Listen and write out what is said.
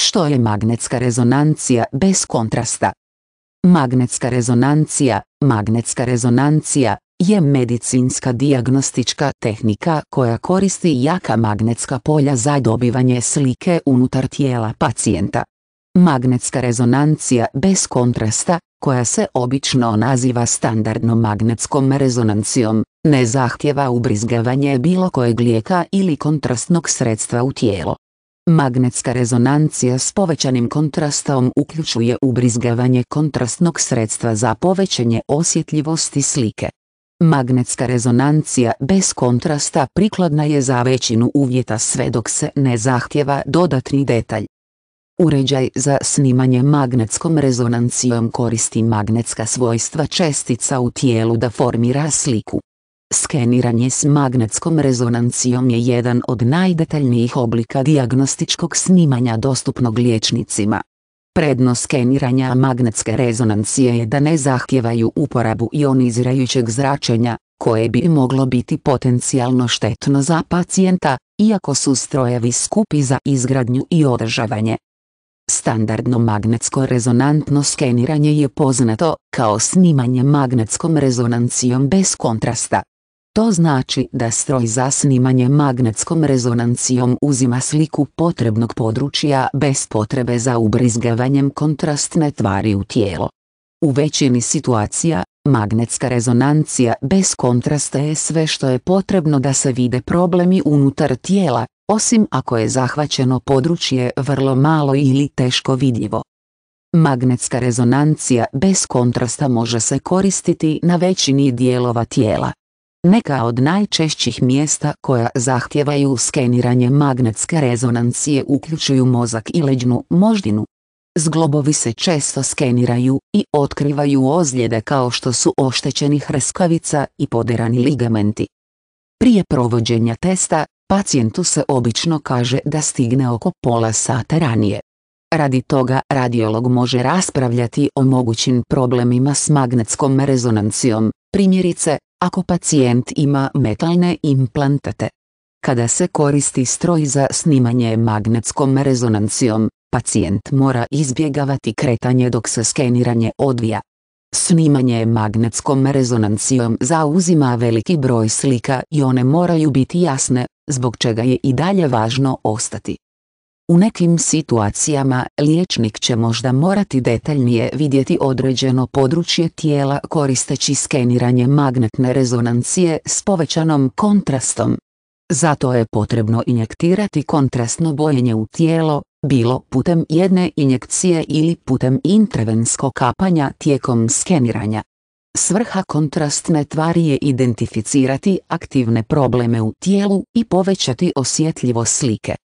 Što je magnetska rezonancija bez kontrasta? Magnetska rezonancija, magnetska rezonancija, je medicinska dijagnostička tehnika koja koristi jaka magnetska polja za dobivanje slike unutar tijela pacijenta. Magnetska rezonancija bez kontrasta, koja se obično naziva standardnom magnetskom rezonancijom, ne zahtjeva ubrizgavanje bilo kojeg lijeka ili kontrastnog sredstva u tijelo. Magnetska rezonancija s povećanim kontrastom uključuje ubrizgavanje kontrastnog sredstva za povećanje osjetljivosti slike. Magnetska rezonancija bez kontrasta prikladna je za većinu uvjeta sve dok se ne zahtjeva dodatni detalj. Uređaj za snimanje magnetskom rezonancijom koristi magnetska svojstva čestica u tijelu da formira sliku. Skeniranje s magnetskom rezonancijom je jedan od najdetaljnijih oblika dijagnostičkog snimanja dostupnog liječnicima. Prednost skeniranja magnetske rezonancije je da ne zahtijevaju uporabu ionizirajućeg zračenja, koje bi moglo biti potencijalno štetno za pacijenta, iako su strojevi skupi za izgradnju i održavanje. Standardno magnetsko rezonantno skeniranje je poznato kao snimanje magnetskom rezonancijom bez kontrasta, to znači da stroj za snimanje magnetskom rezonancijom uzima sliku potrebnog područja bez potrebe za ubrizgavanjem kontrastne tvari u tijelo. U većini situacija, magnetska rezonancija bez kontrasta je sve što je potrebno da se vide problemi unutar tijela, osim ako je zahvaćeno područje vrlo malo ili teško vidljivo. Magnetska rezonancija bez kontrasta može se koristiti na većini dijelova tijela, neka od najčešćih mjesta koja zahtijevaju skeniranje magnetske rezonancije uključuju mozak i leđnu moždinu. Zglobovi se često skeniraju i otkrivaju ozljede kao što su oštećeni hrskavica i poderani ligamenti. Prije provođenja testa, pacijentu se obično kaže da stigne oko pola sata ranije. Radi toga radiolog može raspravljati o mogućim problemima s magnetskom rezonancijom, primjerice, ako pacijent ima metalne implantate. Kada se koristi stroj za snimanje magnetskom rezonancijom, pacijent mora izbjegavati kretanje dok se skeniranje odvija. Snimanje magnetskom rezonancijom zauzima veliki broj slika i one moraju biti jasne, zbog čega je i dalje važno ostati u nekim situacijama liječnik će možda morati detaljnije vidjeti određeno područje tijela koristeći skeniranje magnetne rezonancije s povećanom kontrastom. Zato je potrebno injektirati kontrastno bojenje u tijelo, bilo putem jedne injekcije ili putem intravenskog kapanja tijekom skeniranja. Svrha kontrastne tvari je identificirati aktivne probleme u tijelu i povećati osjetljivo slike.